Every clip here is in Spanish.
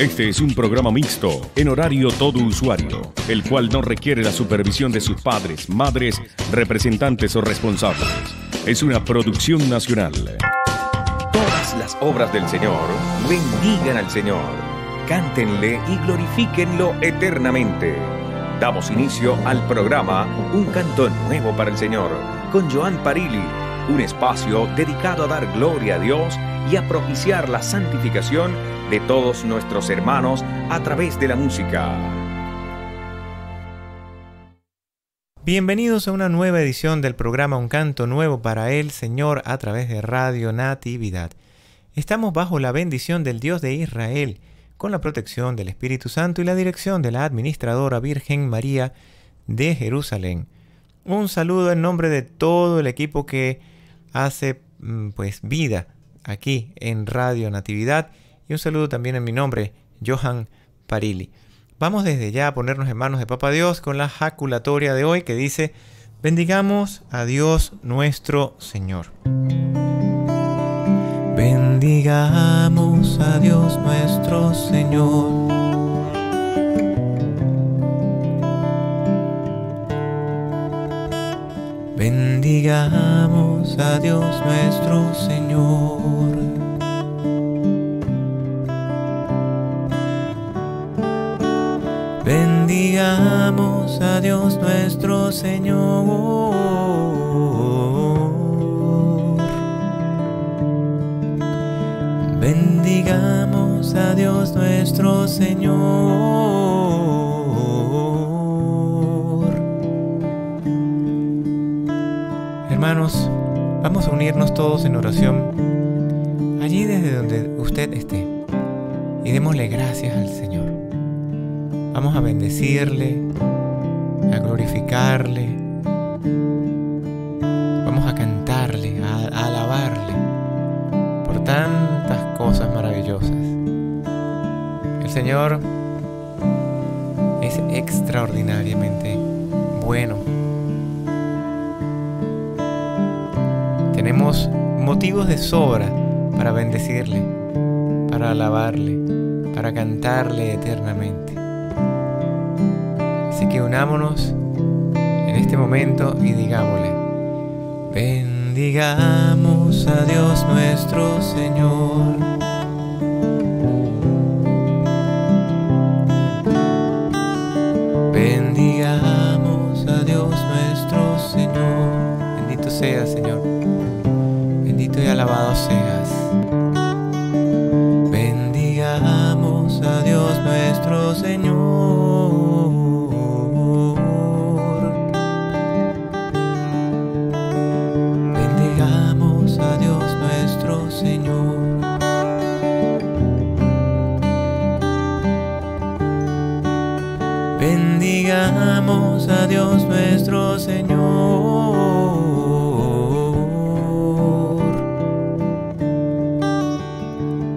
Este es un programa mixto, en horario todo usuario, el cual no requiere la supervisión de sus padres, madres, representantes o responsables. Es una producción nacional. Todas las obras del Señor bendigan al Señor, cántenle y glorifíquenlo eternamente. Damos inicio al programa Un canto nuevo para el Señor con Joan Parili, un espacio dedicado a dar gloria a Dios y a propiciar la santificación de todos nuestros hermanos a través de la música. Bienvenidos a una nueva edición del programa Un canto nuevo para el Señor a través de Radio Natividad. Estamos bajo la bendición del Dios de Israel, con la protección del Espíritu Santo y la dirección de la Administradora Virgen María de Jerusalén. Un saludo en nombre de todo el equipo que hace mm, pues vida aquí en Radio Natividad y un saludo también en mi nombre, Johan Parili. Vamos desde ya a ponernos en manos de Papa Dios con la jaculatoria de hoy que dice, bendigamos a Dios nuestro Señor. Bendigamos a Dios nuestro Señor. Bendigamos a Dios nuestro Señor. Bendigamos a Dios nuestro Señor. Bendigamos a Dios nuestro Señor. Hermanos, vamos a unirnos todos en oración, allí desde donde usted esté, y démosle gracias al Señor. Vamos a bendecirle, a glorificarle. Vamos a cantarle, a, alabarle por tantas cosas maravillosas. El Señor es extraordinariamente bueno. Tenemos motivos de sobra para bendecirle, para alabarle, para cantarle eternamente. Así que unámonos en este momento y digámosle, bendigamos a Dios nuestro Señor. Bendigamos a Dios nuestro Señor.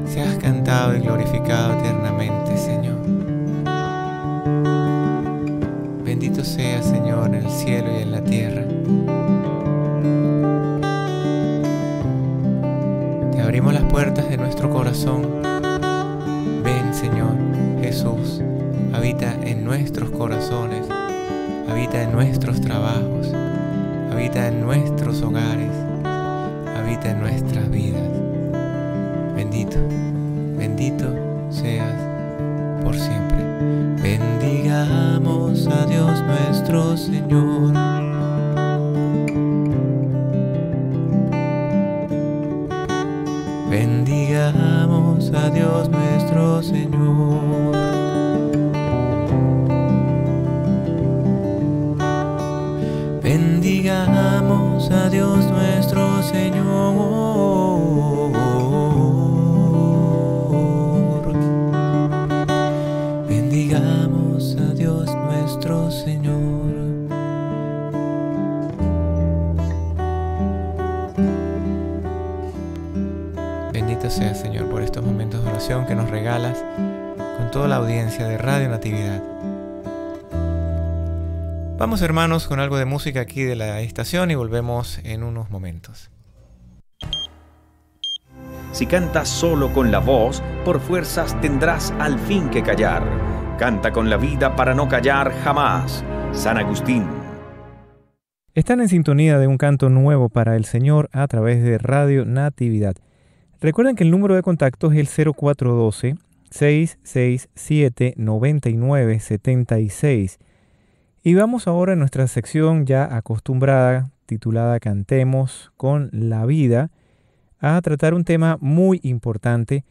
Seas cantado y glorificado eternamente, Señor. Bendito sea, Señor, en el cielo y en la tierra. Te abrimos las puertas de nuestro corazón. Ven, Señor Jesús habita en nuestros corazones, habita en nuestros trabajos, habita en nuestros hogares, habita en nuestras vidas. a Dios nuestro Señor. Bendigamos a Dios nuestro Señor. Bendito sea Señor por estos momentos de oración que nos regalas con toda la audiencia de Radio Natividad. Vamos hermanos con algo de música aquí de la estación y volvemos en unos momentos. Si cantas solo con la voz, por fuerzas tendrás al fin que callar. Canta con la vida para no callar jamás. San Agustín. Están en sintonía de un canto nuevo para el Señor a través de Radio Natividad. Recuerden que el número de contacto es el 0412 667 9976. Y vamos ahora a nuestra sección ya acostumbrada, titulada Cantemos con la vida, a tratar un tema muy importante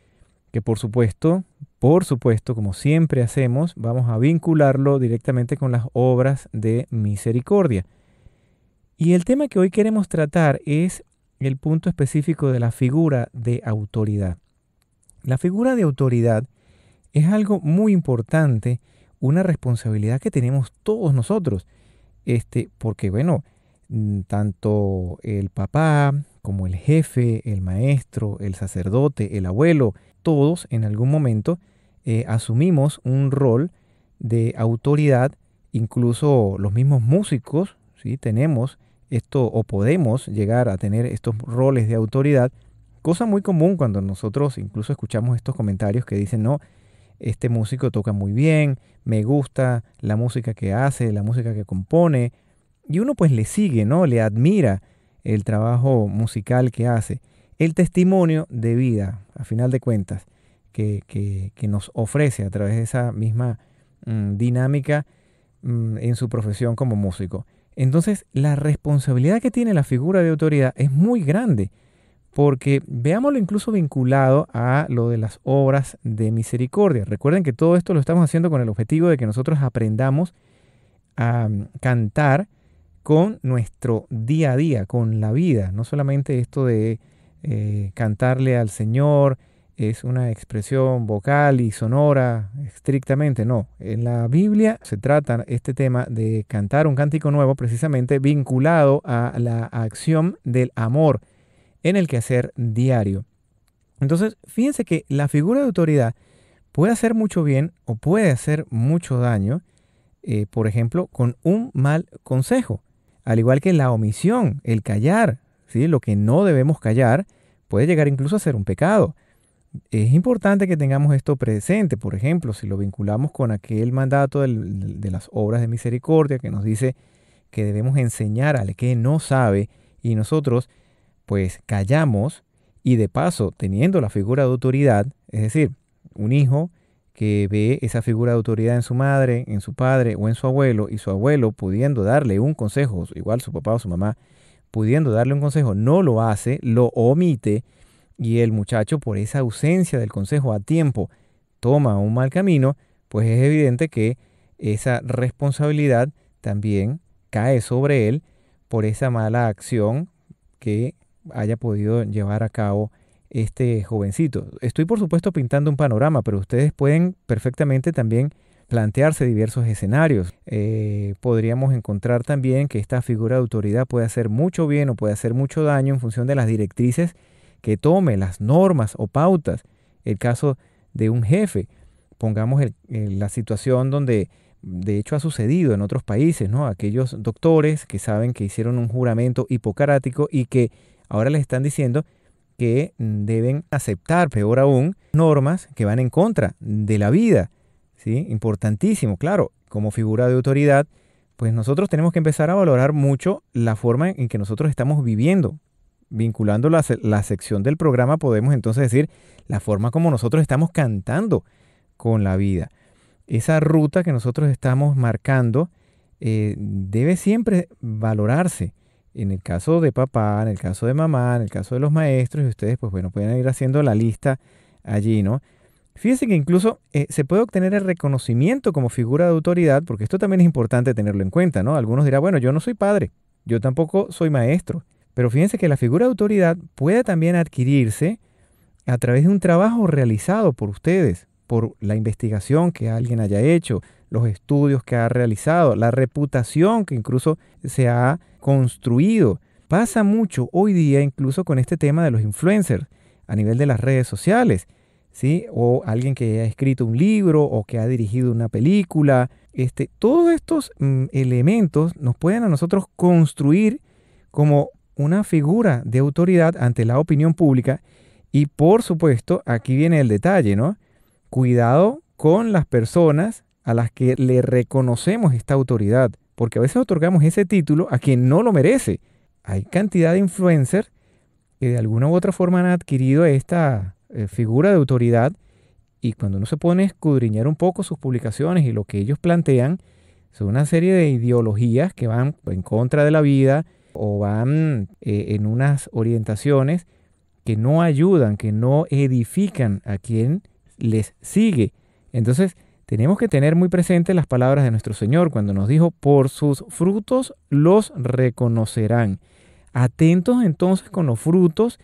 que por supuesto, por supuesto, como siempre hacemos, vamos a vincularlo directamente con las obras de misericordia. Y el tema que hoy queremos tratar es el punto específico de la figura de autoridad. La figura de autoridad es algo muy importante una responsabilidad que tenemos todos nosotros. Este, porque bueno, mm, tanto el papá como el jefe, el maestro, el sacerdote, el abuelo, todos en algún momento eh, asumimos un rol de autoridad, incluso los mismos músicos, ¿sí? tenemos esto o podemos llegar a tener estos roles de autoridad, cosa muy común cuando nosotros incluso escuchamos estos comentarios que dicen, no, este músico toca muy bien, me gusta la música que hace, la música que compone, y uno pues le sigue, ¿no? Le admira el trabajo musical que hace. El testimonio de vida, a final de cuentas, que, nos ofrece a través de esa misma mm, dinámica mm, en su profesión como músico. Entonces, la responsabilidad que tiene la figura de autoridad es muy grande porque veámoslo incluso vinculado a lo de las obras de misericordia. Recuerden que todo esto lo estamos haciendo con el objetivo de que nosotros aprendamos a mm, cantar con nuestro día a día, con la vida. No solamente esto de eh, cantarle al Señor es una expresión vocal y sonora estrictamente, no. En la Biblia se trata este tema de cantar un cántico nuevo precisamente vinculado a la acción del amor en el quehacer diario. Entonces, fíjense que la figura de autoridad puede hacer mucho bien o puede hacer mucho daño, eh, por ejemplo, con un mal consejo. Al igual que la omisión, el callar, ¿sí? lo que no debemos callar, puede llegar incluso a ser un pecado. Es importante que tengamos esto presente, por ejemplo, si lo vinculamos con aquel mandato de las obras de misericordia que nos dice que debemos enseñar al que no sabe y nosotros pues callamos y de paso teniendo la figura de autoridad, es decir, un hijo que ve esa figura de autoridad en su madre, en su padre o en su abuelo y su abuelo pudiendo darle un consejo, igual su papá o su mamá, pudiendo darle un consejo, no lo hace, lo omite y el muchacho por esa ausencia del consejo a tiempo toma un mal camino, pues es evidente que esa responsabilidad también cae sobre él por esa mala acción que haya podido llevar a cabo este jovencito. Estoy por supuesto pintando un panorama, pero ustedes pueden perfectamente también plantearse diversos escenarios. Eh, podríamos encontrar también que esta figura de autoridad puede hacer mucho bien o puede hacer mucho daño en función de las directrices que tome, las normas o pautas. El caso de un jefe, pongamos eh, la situación donde de hecho ha sucedido en otros países, ¿no? Aquellos doctores que saben que hicieron un juramento hipocrático y que ahora les están diciendo que deben aceptar, peor aún, normas que van en contra de la vida. ¿sí? Importantísimo, claro, como figura de autoridad, pues nosotros tenemos que empezar a valorar mucho la forma en que nosotros estamos viviendo. Vinculando la, la sección del programa, podemos entonces decir la forma como nosotros estamos cantando con la vida. Esa ruta que nosotros estamos marcando eh, debe siempre valorarse en el caso de papá, en el caso de mamá, en el caso de los maestros, y ustedes, pues bueno, pueden ir haciendo la lista allí, ¿no? Fíjense que incluso eh, se puede obtener el reconocimiento como figura de autoridad, porque esto también es importante tenerlo en cuenta, ¿no? Algunos dirán, bueno, yo no soy padre, yo tampoco soy maestro, pero fíjense que la figura de autoridad puede también adquirirse a través de un trabajo realizado por ustedes, por la investigación que alguien haya hecho, los estudios que ha realizado, la reputación que incluso se ha construido. Pasa mucho hoy día incluso con este tema de los influencers a nivel de las redes sociales. ¿Sí? o alguien que ha escrito un libro o que ha dirigido una película. Este, todos estos mm, elementos nos pueden a nosotros construir como una figura de autoridad ante la opinión pública y por supuesto, aquí viene el detalle, ¿no? Cuidado con las personas a las que le reconocemos esta autoridad porque a veces otorgamos ese título a quien no lo merece. Hay cantidad de influencers que de alguna u otra forma han adquirido esta eh, figura de autoridad y cuando uno se pone a escudriñar un poco sus publicaciones y lo que ellos plantean, son una serie de ideologías que van en contra de la vida o van eh, en unas orientaciones que no ayudan, que no edifican a quien les sigue. Entonces, tenemos que tener muy presentes las palabras de nuestro Señor cuando nos dijo, por sus frutos los reconocerán. Atentos entonces con los frutos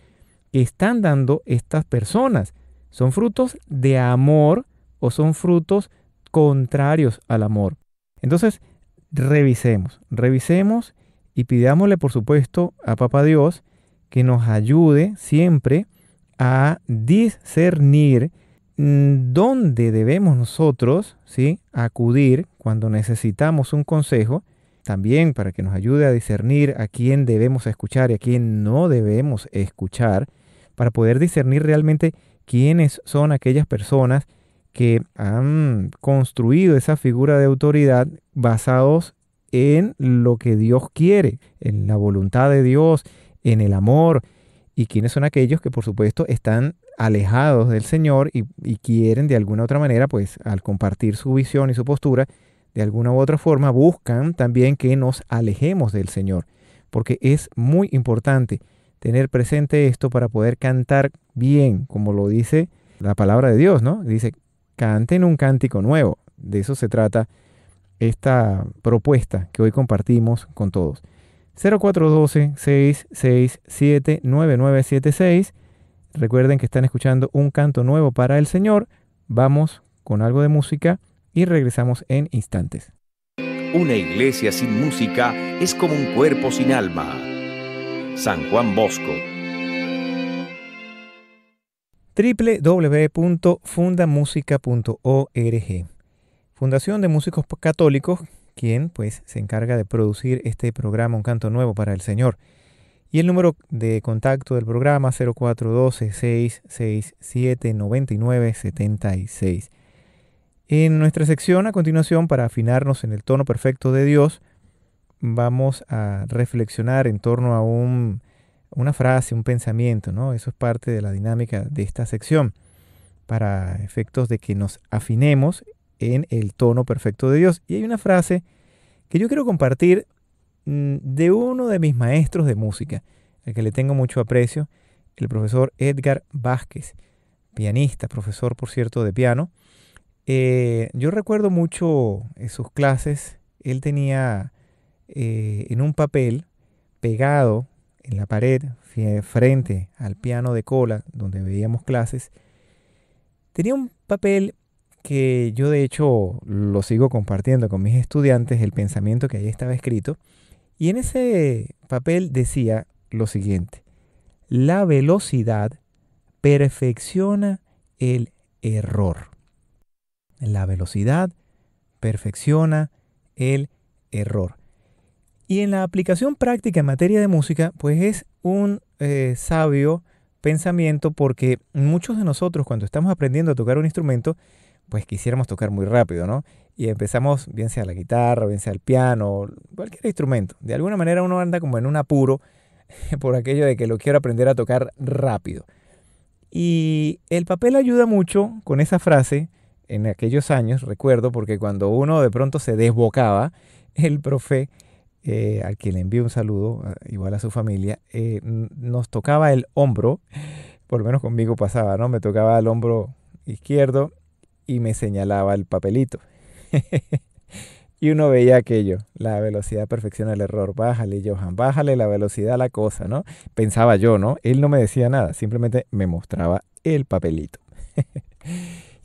que están dando estas personas. ¿Son frutos de amor o son frutos contrarios al amor? Entonces, revisemos, revisemos y pidámosle, por supuesto, a Papa Dios que nos ayude siempre a discernir Mm, dónde debemos nosotros ¿sí? acudir cuando necesitamos un consejo, también para que nos ayude a discernir a quién debemos escuchar y a quién no debemos escuchar, para poder discernir realmente quiénes son aquellas personas que han construido esa figura de autoridad basados en lo que Dios quiere, en la voluntad de Dios, en el amor, y quiénes son aquellos que por supuesto están alejados del Señor y, quieren de alguna u otra manera, pues al compartir su visión y su postura, de alguna u otra forma buscan también que nos alejemos del Señor, porque es muy importante tener presente esto para poder cantar bien, como lo dice la palabra de Dios, ¿no? Dice, canten un cántico nuevo, de eso se trata esta propuesta que hoy compartimos con todos. 0412 667 9976 Recuerden que están escuchando un canto nuevo para el Señor. Vamos con algo de música y regresamos en instantes. Una iglesia sin música es como un cuerpo sin alma. San Juan Bosco www.fundamusica.org Fundación de Músicos Católicos, quien pues se encarga de producir este programa Un Canto Nuevo para el Señor. Y el número de contacto del programa 0412-667-9976. En nuestra sección a continuación, para afinarnos en el tono perfecto de Dios, vamos a reflexionar en torno a una frase, un pensamiento, ¿no? Eso es parte de la dinámica de esta sección, para efectos de que nos afinemos en el tono perfecto de Dios. Y hay una frase que yo quiero compartir Mm, de uno de mis maestros de música, el que le tengo mucho aprecio, el profesor Edgar Vázquez, pianista, profesor, por cierto, de piano. Eh, yo recuerdo mucho sus clases. Él tenía eh, en un papel pegado en la pared, frente al piano de cola, donde veíamos clases, tenía un papel que yo de hecho lo sigo compartiendo con mis estudiantes, el pensamiento que ahí estaba escrito, y en ese papel decía lo siguiente, la velocidad perfecciona el error. La velocidad perfecciona el error. Y en la aplicación práctica en materia de música, pues es un eh, sabio pensamiento porque muchos de nosotros cuando estamos aprendiendo a tocar un instrumento, pues quisiéramos tocar muy rápido, ¿no? y empezamos, bien sea la guitarra, bien sea el piano, cualquier instrumento. De alguna manera uno anda como en un apuro por aquello de que lo quiero aprender a tocar rápido. Y el papel ayuda mucho con esa frase en aquellos años, recuerdo, porque cuando uno de pronto se desbocaba, el profe, eh, al que le envío un saludo, eh, igual a su familia, eh, nos tocaba el hombro, por lo menos conmigo pasaba, ¿no? Me tocaba el hombro izquierdo y me señalaba el papelito. y uno veía aquello, la velocidad perfecciona el error, bájale Johan, bájale la velocidad a la cosa, ¿no? Pensaba yo, ¿no? Él no me decía nada, simplemente me mostraba el papelito.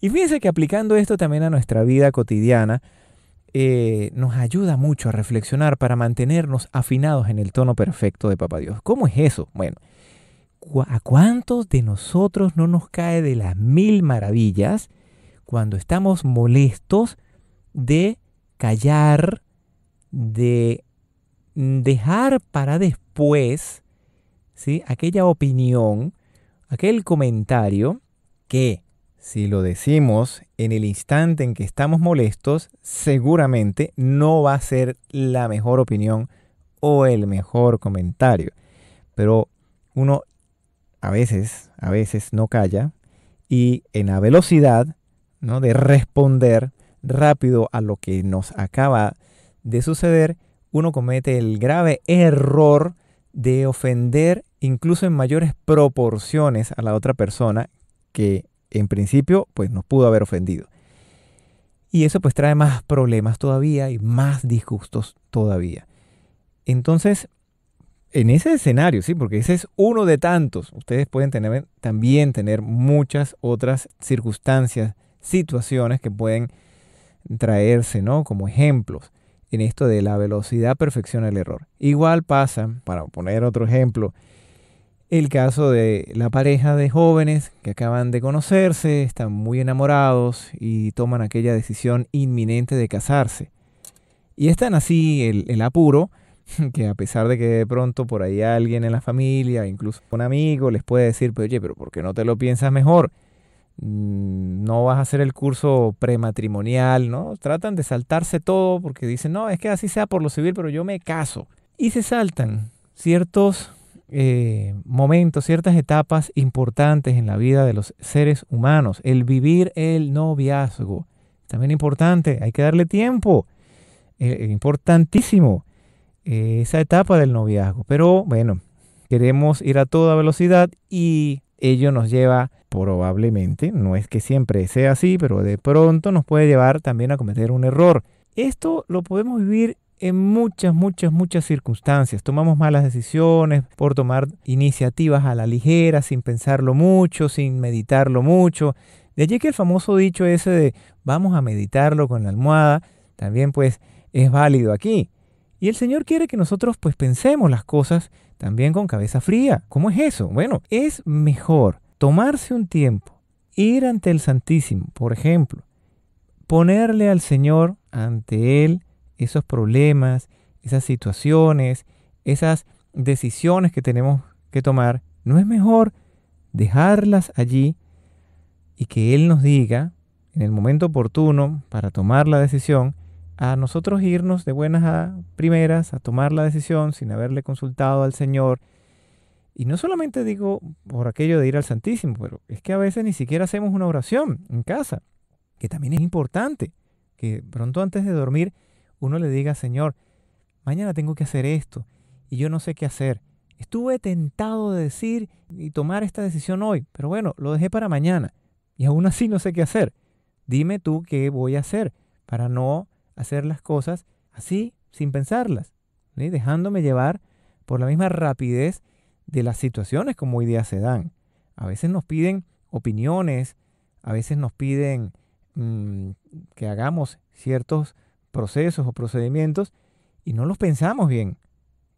y fíjense que aplicando esto también a nuestra vida cotidiana, eh, nos ayuda mucho a reflexionar para mantenernos afinados en el tono perfecto de Papá Dios. ¿Cómo es eso? Bueno, ¿a cuántos de nosotros no nos cae de las mil maravillas cuando estamos molestos de callar, de dejar para después ¿sí? aquella opinión, aquel comentario que si lo decimos en el instante en que estamos molestos, seguramente no va a ser la mejor opinión o el mejor comentario. Pero uno a veces, a veces no calla y en la velocidad ¿no? de responder, rápido a lo que nos acaba de suceder, uno comete el grave error de ofender incluso en mayores proporciones a la otra persona que en principio pues nos pudo haber ofendido. Y eso pues trae más problemas todavía y más disgustos todavía. Entonces, en ese escenario, sí, porque ese es uno de tantos, ustedes pueden tener, también tener muchas otras circunstancias, situaciones que pueden traerse ¿no? como ejemplos en esto de la velocidad perfecciona el error. Igual pasa, para poner otro ejemplo, el caso de la pareja de jóvenes que acaban de conocerse, están muy enamorados y toman aquella decisión inminente de casarse. Y están así el, apuro, que a pesar de que de pronto por ahí alguien en la familia, incluso un amigo, les puede decir, pero pues, oye, pero ¿por qué no te lo piensas mejor? Mm, no vas a hacer el curso prematrimonial, ¿no? Tratan de saltarse todo porque dicen, no, es que así sea por lo civil, pero yo me caso. Y se saltan ciertos eh, momentos, ciertas etapas importantes en la vida de los seres humanos. El vivir el noviazgo. También importante, hay que darle tiempo. Es eh, eh, importantísimo esa etapa del noviazgo. Pero bueno, queremos ir a toda velocidad y ello nos lleva probablemente, no es que siempre sea así, pero de pronto nos puede llevar también a cometer un error. Esto lo podemos vivir en muchas, muchas, muchas circunstancias. Tomamos malas decisiones por tomar iniciativas a la ligera, sin pensarlo mucho, sin meditarlo mucho. De allí que el famoso dicho ese de vamos a meditarlo con la almohada, también pues es válido aquí. Y el Señor quiere que nosotros pues pensemos las cosas también con cabeza fría. ¿Cómo es eso? Bueno, es mejor tomarse un tiempo, ir ante el Santísimo, por ejemplo, ponerle al Señor ante Él esos problemas, esas situaciones, esas decisiones que tenemos que tomar. ¿No es mejor dejarlas allí y que Él nos diga en el momento oportuno para tomar la decisión, a nosotros irnos de buenas a primeras, a tomar la decisión sin haberle consultado al Señor. Y no solamente digo por aquello de ir al Santísimo, pero es que a veces ni siquiera hacemos una oración en casa, que también es importante, que pronto antes de dormir uno le diga, Señor, mañana tengo que hacer esto y yo no sé qué hacer. Estuve tentado de decir y tomar esta decisión hoy, pero bueno, lo dejé para mañana y aún así no sé qué hacer. Dime tú qué voy a hacer para no hacer las cosas así, sin pensarlas, dejándome llevar por la misma rapidez de las situaciones como hoy día se dan. A veces nos piden opiniones, a veces nos piden mm, que hagamos ciertos procesos o procedimientos y no los pensamos bien.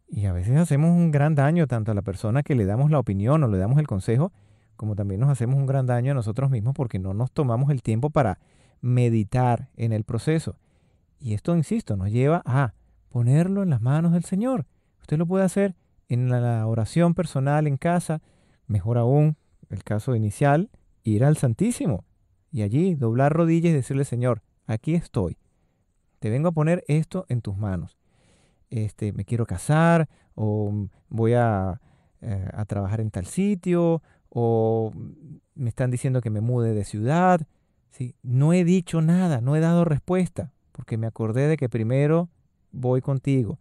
Y a veces hacemos un gran daño tanto a la persona que le damos la opinión o le damos el consejo, como también nos hacemos un gran daño a nosotros mismos porque no nos tomamos el tiempo para meditar en el proceso. Y esto, insisto, nos lleva a ponerlo en las manos del Señor. Usted lo puede hacer en la oración personal en casa, mejor aún, el caso inicial, ir al Santísimo y allí doblar rodillas y decirle, Señor, aquí estoy. Te vengo a poner esto en tus manos. Este, me quiero casar o voy a, eh, trabajar en tal sitio o me están diciendo que me mude de ciudad. ¿sí? No he dicho nada, no he dado respuesta porque me acordé de que primero voy contigo.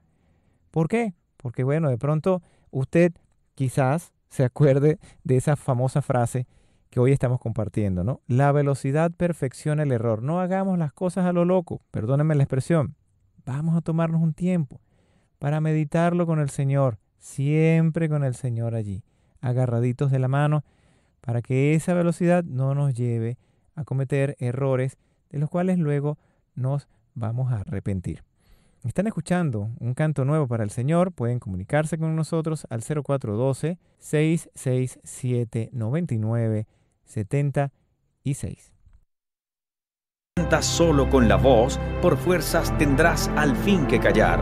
¿Por qué? Porque bueno, de pronto usted quizás se acuerde de esa famosa frase que hoy estamos compartiendo, ¿no? La velocidad perfecciona el error. No hagamos las cosas a lo loco, perdónenme la expresión. Vamos a tomarnos un tiempo para meditarlo con el Señor, siempre con el Señor allí, agarraditos de la mano, para que esa velocidad no nos lleve a cometer errores de los cuales luego nos vamos a arrepentir. Están escuchando un canto nuevo para el Señor, pueden comunicarse con nosotros al 0412-667-9976. Canta solo con la voz, por fuerzas tendrás al fin que callar.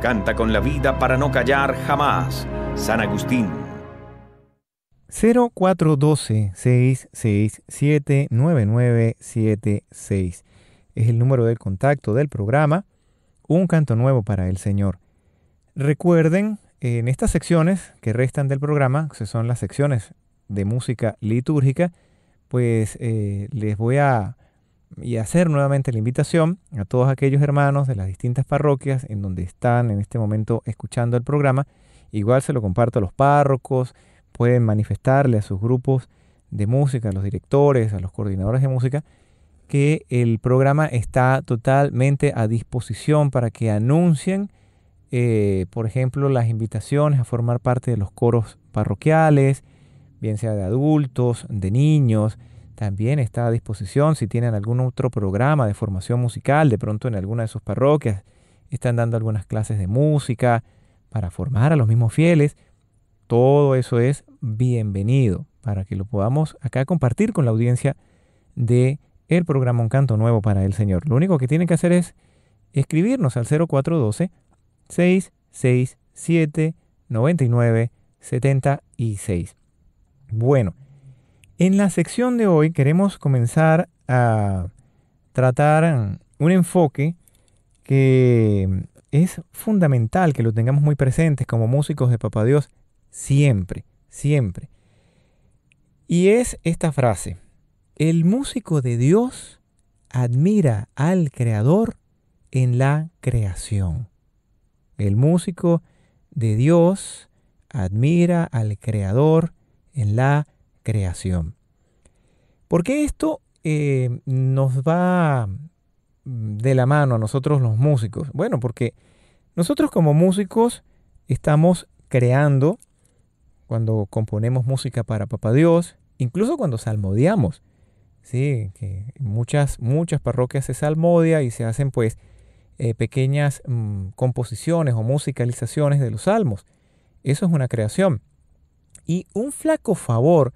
Canta con la vida para no callar jamás. San Agustín. 0412-667-9976 es el número del contacto del programa, un canto nuevo para el Señor. Recuerden, en estas secciones que restan del programa, que son las secciones de música litúrgica, pues eh, les voy a hacer nuevamente la invitación a todos aquellos hermanos de las distintas parroquias en donde están en este momento escuchando el programa. Igual se lo comparto a los párrocos, pueden manifestarle a sus grupos de música, a los directores, a los coordinadores de música, que el programa está totalmente a disposición para que anuncien, eh, por ejemplo, las invitaciones a formar parte de los coros parroquiales, bien sea de adultos, de niños. También está a disposición si tienen algún otro programa de formación musical, de pronto en alguna de sus parroquias están dando algunas clases de música para formar a los mismos fieles. Todo eso es bienvenido para que lo podamos acá compartir con la audiencia de el programa un canto nuevo para el Señor. Lo único que tienen que hacer es escribirnos al 0412 667 99 76. Bueno, en la sección de hoy queremos comenzar a tratar un enfoque que es fundamental que lo tengamos muy presentes como músicos de Papá Dios siempre, siempre. Y es esta frase, el músico de Dios admira al Creador en la creación. El músico de Dios admira al Creador en la creación. Porque esto eh, nos va mm, de la mano a nosotros los músicos? Bueno, porque nosotros como músicos estamos creando cuando componemos música para Papá Dios, incluso cuando salmodiamos. ¿sí? que muchas, muchas parroquias se salmodia y se hacen pues eh, pequeñas mm, composiciones o musicalizaciones de los salmos. Eso es una creación. Y un flaco favor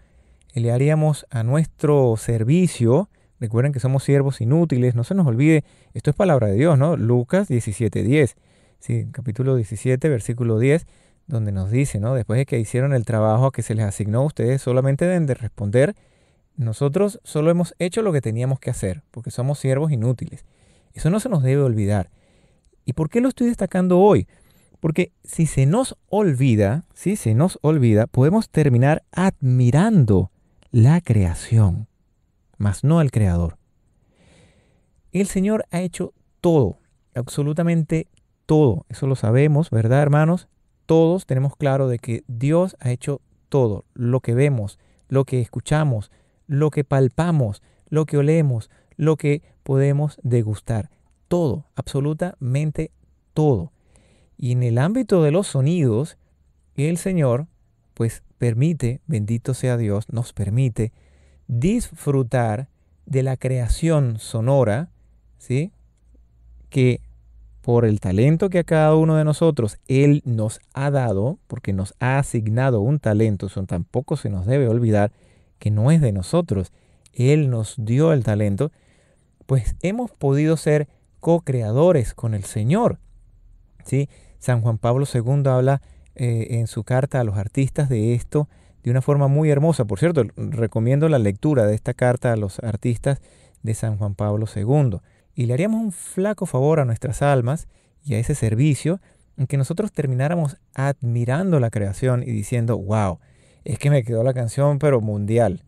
le haríamos a nuestro servicio. Recuerden que somos siervos inútiles, no se nos olvide, esto es palabra de Dios, ¿no? Lucas 17:10, sí, capítulo 17, versículo 10, donde nos dice, ¿no? Después de que hicieron el trabajo que se les asignó, a ustedes solamente deben de responder nosotros solo hemos hecho lo que teníamos que hacer, porque somos siervos inútiles. Eso no se nos debe olvidar. ¿Y por qué lo estoy destacando hoy? Porque si se nos olvida, si se nos olvida, podemos terminar admirando la creación, mas no al Creador. El Señor ha hecho todo, absolutamente todo. Eso lo sabemos, ¿verdad, hermanos? Todos tenemos claro de que Dios ha hecho todo, lo que vemos, lo que escuchamos, lo que palpamos, lo que olemos, lo que podemos degustar. Todo, absolutamente todo. Y en el ámbito de los sonidos, el Señor, pues permite, bendito sea Dios, nos permite disfrutar de la creación sonora, ¿sí? Que por el talento que a cada uno de nosotros Él nos ha dado, porque nos ha asignado un talento, eso tampoco se nos debe olvidar, que no es de nosotros, Él nos dio el talento, pues hemos podido ser co-creadores con el Señor. ¿sí? San Juan Pablo II habla eh, en su carta a los artistas de esto de una forma muy hermosa. Por cierto, recomiendo la lectura de esta carta a los artistas de San Juan Pablo II. Y le haríamos un flaco favor a nuestras almas y a ese servicio en que nosotros termináramos admirando la creación y diciendo, wow, es que me quedó la canción, pero mundial.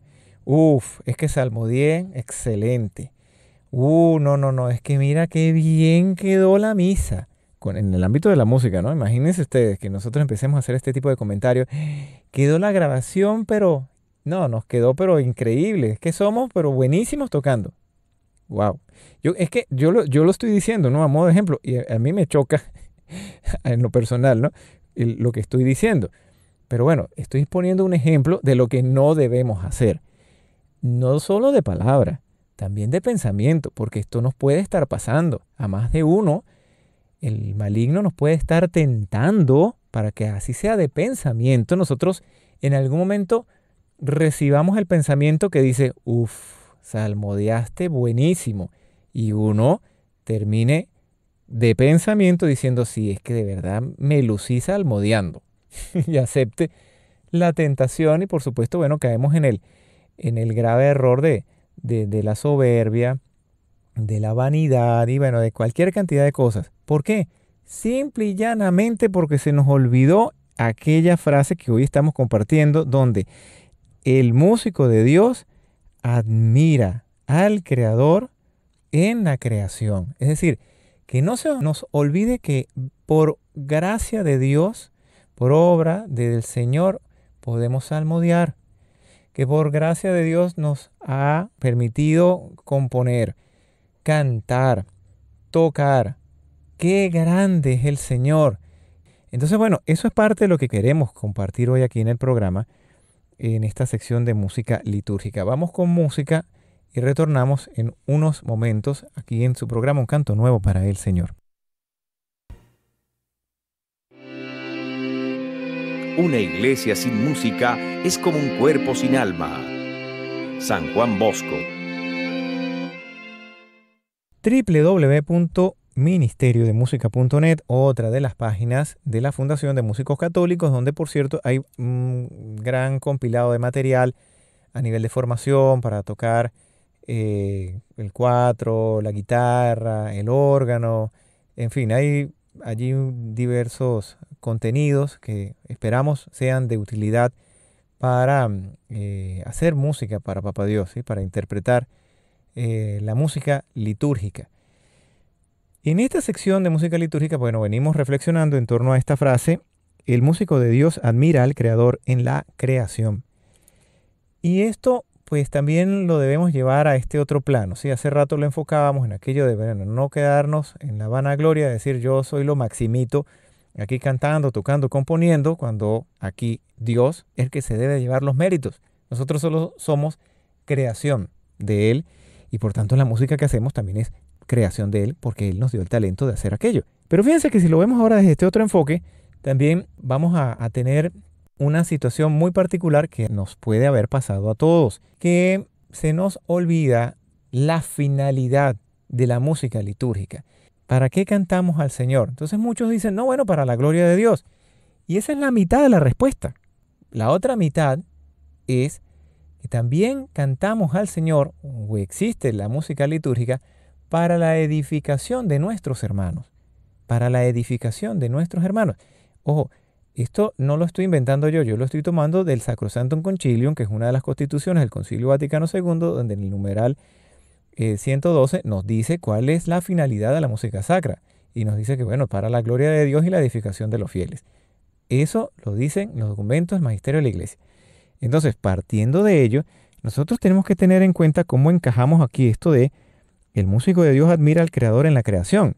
Uf, es que salmodié, excelente. Uh, no, no, no, es que mira qué bien quedó la misa. Con, en el ámbito de la música, ¿no? Imagínense ustedes que nosotros empecemos a hacer este tipo de comentarios. Quedó la grabación, pero no, nos quedó, pero increíble. Es que somos, pero buenísimos tocando. Wow. Yo, es que yo lo, yo lo estoy diciendo, ¿no? A modo de ejemplo, y a, mí me choca en lo personal, ¿no? lo que estoy diciendo. Pero bueno, estoy poniendo un ejemplo de lo que no debemos hacer. No solo de palabra, también de pensamiento, porque esto nos puede estar pasando. A más de uno, el maligno nos puede estar tentando para que así sea de pensamiento. Nosotros en algún momento recibamos el pensamiento que dice, uff, salmodeaste buenísimo. Y uno termine de pensamiento diciendo, sí, es que de verdad me lucí salmodeando. y acepte la tentación y por supuesto, bueno, caemos en el, en el grave error de, de, de la soberbia, de la vanidad y bueno, de cualquier cantidad de cosas. ¿Por qué? Simple y llanamente porque se nos olvidó aquella frase que hoy estamos compartiendo donde el músico de Dios admira al Creador en la creación. Es decir, que no se nos olvide que por gracia de Dios por obra del Señor podemos salmodiar, que por gracia de Dios nos ha permitido componer, cantar, tocar. Qué grande es el Señor. Entonces, bueno, eso es parte de lo que queremos compartir hoy aquí en el programa, en esta sección de música litúrgica. Vamos con música y retornamos en unos momentos aquí en su programa Un canto nuevo para el Señor. Una iglesia sin música es como un cuerpo sin alma. San Juan Bosco. www.ministeriodemusica.net, otra de las páginas de la Fundación de Músicos Católicos, donde por cierto hay un gran compilado de material a nivel de formación para tocar eh, el cuatro, la guitarra, el órgano, en fin, hay allí diversos contenidos que esperamos sean de utilidad para mm, eh, hacer música para Papa Dios, y para interpretar eh, la música litúrgica. En esta sección de música litúrgica, bueno, venimos reflexionando en torno a esta frase, el músico de Dios admira al Creador en la creación. Y esto pues también lo debemos llevar a este otro plano. ¿sí? Hace rato lo enfocábamos en aquello de no quedarnos en la vanagloria, decir yo soy lo maximito, aquí cantando, tocando, componiendo, cuando aquí Dios es el que se debe llevar los méritos. Nosotros solo somos creación de Él y por tanto la música que hacemos también es creación de Él porque Él nos dio el talento de hacer aquello. Pero fíjense que si lo vemos ahora desde este otro enfoque, también vamos a, a tener una situación muy particular que nos puede haber pasado a todos, que se nos olvida la finalidad de la música litúrgica. ¿Para qué cantamos al Señor? Entonces muchos dicen, no, bueno, para la gloria de Dios. Y esa es la mitad de la respuesta. La otra mitad es que también cantamos al Señor, o existe la música litúrgica, para la edificación de nuestros hermanos. Para la edificación de nuestros hermanos. Ojo, esto no lo estoy inventando yo, yo lo estoy tomando del Sacrosantum Concilium, que es una de las constituciones del Concilio Vaticano II, donde en el numeral 112 eh, nos dice cuál es la finalidad de la música sacra y nos dice que, bueno, para la gloria de Dios y la edificación de los fieles. Eso lo dicen los documentos del Magisterio de la Iglesia. Entonces, partiendo de ello, nosotros tenemos que tener en cuenta cómo encajamos aquí esto de el músico de Dios admira al Creador en la creación.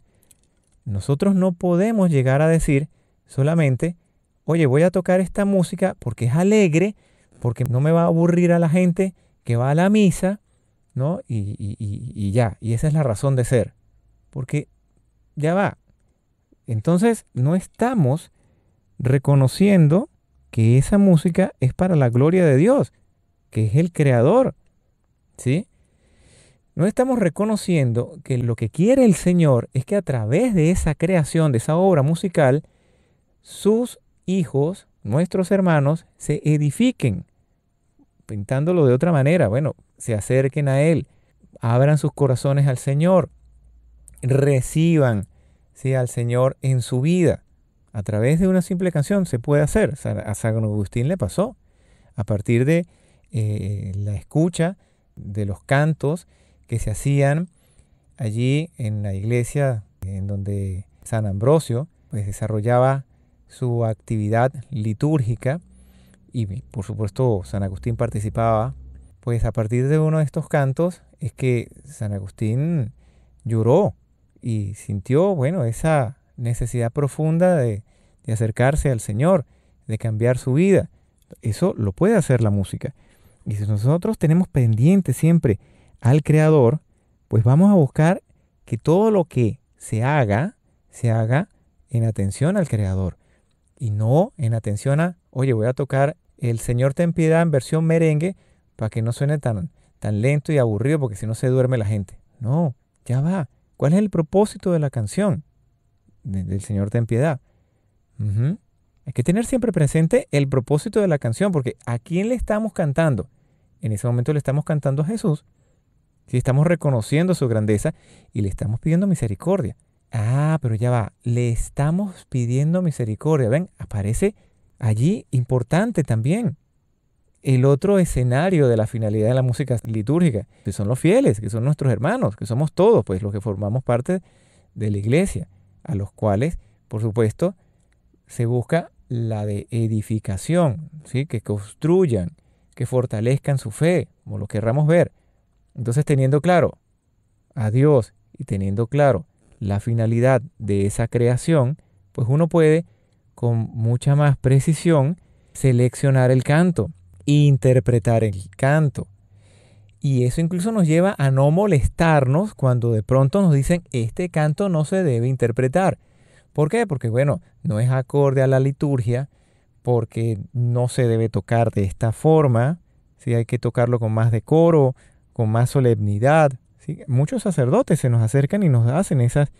Nosotros no podemos llegar a decir solamente, oye, voy a tocar esta música porque es alegre, porque no me va a aburrir a la gente que va a la misa, y, y, ya, y esa es la razón de ser. Porque ya va. Entonces no estamos reconociendo que esa música es para la gloria de Dios, que es el creador. ¿Sí? No estamos reconociendo que lo que quiere el Señor es que a través de esa creación, de esa obra musical, sus hijos, nuestros hermanos, se edifiquen, pintándolo de otra manera, bueno, se acerquen a Él, abran sus corazones al Señor, reciban al Señor en su vida. A través de una simple canción se puede hacer. A San Agustín le pasó. A partir de eh, la escucha de los cantos que se hacían allí en la iglesia en donde San Ambrosio pues, desarrollaba su actividad litúrgica, y por supuesto San Agustín participaba, pues a partir de uno de estos cantos es que San Agustín lloró y sintió, bueno, esa necesidad profunda de, de acercarse al Señor, de cambiar su vida. Eso lo puede hacer la música. Y si nosotros tenemos pendiente siempre al Creador, pues vamos a buscar que todo lo que se haga, se haga en atención al Creador y no en atención a, oye, voy a tocar el Señor ten piedad en versión merengue para que no suene tan, tan lento y aburrido porque si no se duerme la gente. No, ya va. ¿Cuál es el propósito de la canción? del Señor ten piedad. Hay que tener siempre presente el propósito de la canción porque ¿a quién le estamos cantando? En ese momento le estamos cantando a Jesús. Si estamos reconociendo su grandeza y le estamos pidiendo misericordia. Ah, pero ya va, le estamos pidiendo misericordia. Ven, aparece allí importante también. El otro escenario de la finalidad de la música litúrgica, que son los fieles, que son nuestros hermanos, que somos todos, pues los que formamos parte de la iglesia, a los cuales, por supuesto, se busca la de edificación, ¿sí? que construyan, que fortalezcan su fe, como lo querramos ver. Entonces, teniendo claro a Dios y teniendo claro la finalidad de esa creación, pues uno puede con mucha más precisión seleccionar el canto, interpretar el canto. Y eso incluso nos lleva a no molestarnos cuando de pronto nos dicen este canto no se debe interpretar. ¿Por qué? Porque bueno, no es acorde a la liturgia, porque no se debe tocar de esta forma, si hay que tocarlo con más decoro, con más solemnidad. ¿sí? Muchos sacerdotes se nos acercan y nos hacen esas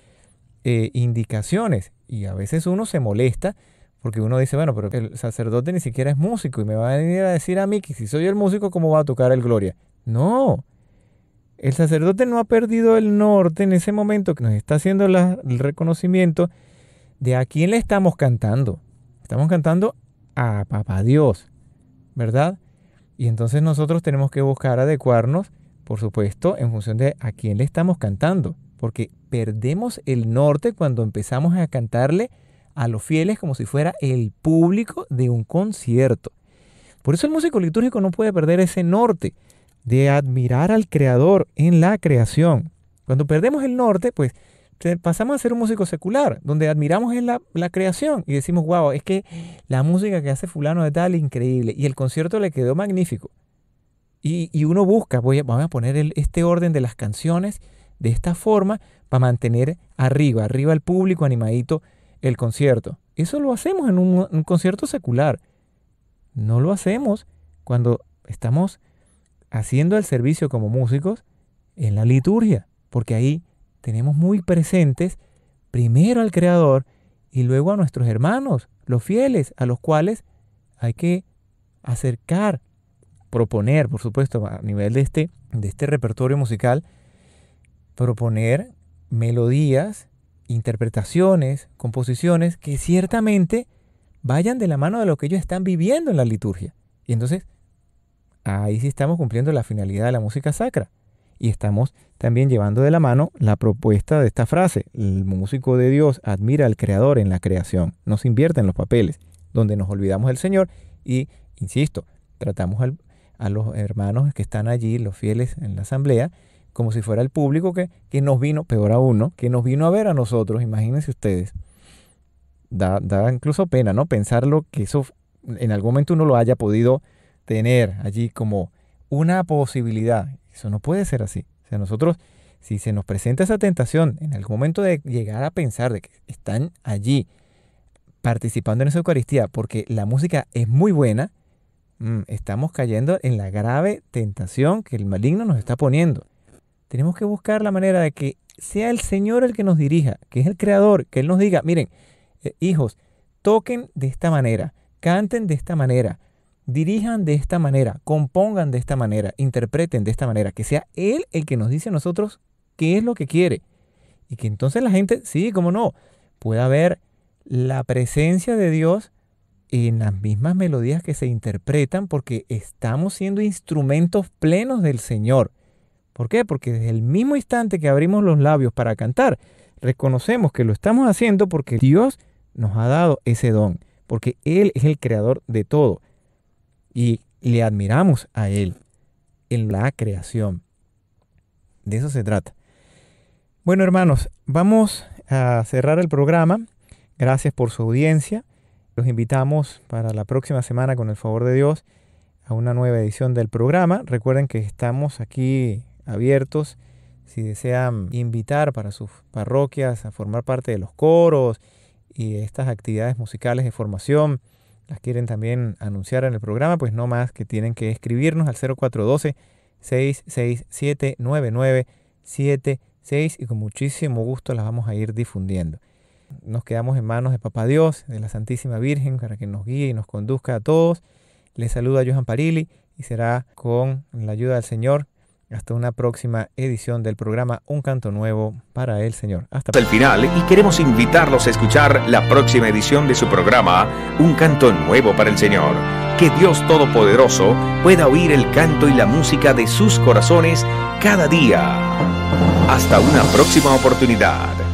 eh, indicaciones. Y a veces uno se molesta porque uno dice, bueno, pero el sacerdote ni siquiera es músico y me va a venir a decir a mí que si soy el músico, ¿cómo va a tocar el Gloria? No. El sacerdote no ha perdido el norte en ese momento que nos está haciendo el reconocimiento de a quién le estamos cantando. Estamos cantando a Papá Dios, ¿verdad? Y entonces nosotros tenemos que buscar adecuarnos, por supuesto, en función de a quién le estamos cantando porque perdemos el norte cuando empezamos a cantarle a los fieles como si fuera el público de un concierto. Por eso el músico litúrgico no puede perder ese norte de admirar al Creador en la creación. Cuando perdemos el norte, pues pasamos a ser un músico secular, donde admiramos en la, creación y decimos, wow, es que la música que hace fulano de tal, increíble, y el concierto le quedó magnífico. Y, uno busca, voy a, poner este orden de las canciones de esta forma para mantener arriba, arriba el público animadito el concierto. Eso lo hacemos en un, concierto secular. No lo hacemos cuando estamos haciendo el servicio como músicos en la liturgia, porque ahí tenemos muy presentes primero al Creador y luego a nuestros hermanos, los fieles, a los cuales hay que acercar, proponer, por supuesto, a nivel de este, de este repertorio musical, proponer melodías, interpretaciones, composiciones que ciertamente vayan de la mano de lo que ellos están viviendo en la liturgia. Y entonces, ahí sí estamos cumpliendo la finalidad de la música sacra. Y estamos también llevando de la mano la propuesta de esta frase. El músico de Dios admira al Creador en la creación, Nos se invierte en los papeles, donde nos olvidamos del Señor y, insisto, tratamos a los hermanos que están allí, los fieles en la asamblea, como si fuera el público que, nos vino, peor a uno, Que nos vino a ver a nosotros, imagínense ustedes. Da, da incluso pena, ¿no? Pensarlo que eso en algún momento uno lo haya podido tener allí como una posibilidad. Eso no puede ser así. O sea, nosotros, si se nos presenta esa tentación en algún momento de llegar a pensar de que están allí participando en esa Eucaristía porque la música es muy buena, mm, estamos cayendo en la grave tentación que el maligno nos está poniendo. Tenemos que buscar la manera de que sea el Señor el que nos dirija, que es el Creador, que Él nos diga, miren, eh, hijos, toquen de esta manera, canten de esta manera, dirijan de esta manera, compongan de esta manera, interpreten de esta manera, que sea Él el que nos dice a nosotros qué es lo que quiere. Y que entonces la gente, sí, cómo no, pueda ver la presencia de Dios en las mismas melodías que se interpretan porque estamos siendo instrumentos plenos del Señor. ¿Por qué? Porque desde el mismo instante que abrimos los labios para cantar, reconocemos que lo estamos haciendo porque Dios nos ha dado ese don, porque Él es el creador de todo y le admiramos a Él en la creación. De eso se trata. Bueno hermanos, vamos a cerrar el programa. Gracias por su audiencia. Los invitamos para la próxima semana con el favor de Dios a una nueva edición del programa. Recuerden que estamos aquí abiertos. Si desean invitar para sus parroquias a formar parte de los coros y estas actividades musicales de formación, las quieren también anunciar en el programa, pues no más que tienen que escribirnos al 0412-667-9976 y con muchísimo gusto las vamos a ir difundiendo. Nos quedamos en manos de Papá Dios, de la Santísima Virgen, para que nos guíe y nos conduzca a todos. Les saluda Johan Parili y será con la ayuda del Señor hasta una próxima edición del programa Un Canto Nuevo para el Señor. Hasta el final y queremos invitarlos a escuchar la próxima edición de su programa Un Canto Nuevo para el Señor. Que Dios Todopoderoso pueda oír el canto y la música de sus corazones cada día. Hasta una próxima oportunidad.